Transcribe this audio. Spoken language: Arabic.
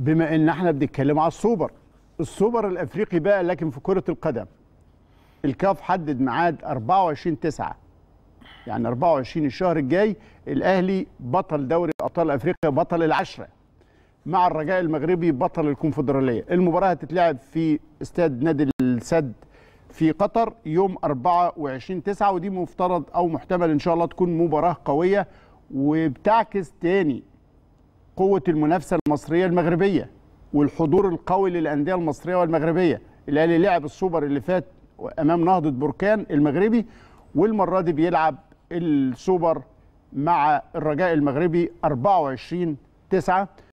بما ان احنا بنتكلم على السوبر السوبر الافريقي بقى لكن في كره القدم الكاف حدد ميعاد 24 9 يعني 24 الشهر الجاي الاهلي بطل دوري ابطال افريقيا بطل العشره مع الرجاء المغربي بطل الكونفدراليه المباراه هتتلعب في استاد نادي السد في قطر يوم 24 9 ودي مفترض او محتمل ان شاء الله تكون مباراه قويه وبتعكس تاني قوه المنافسه المصريه المغربيه والحضور القوي للانديه المصريه والمغربيه الاهلي لعب السوبر اللي فات امام نهضه بركان المغربي والمره دي بيلعب السوبر مع الرجاء المغربي 24 9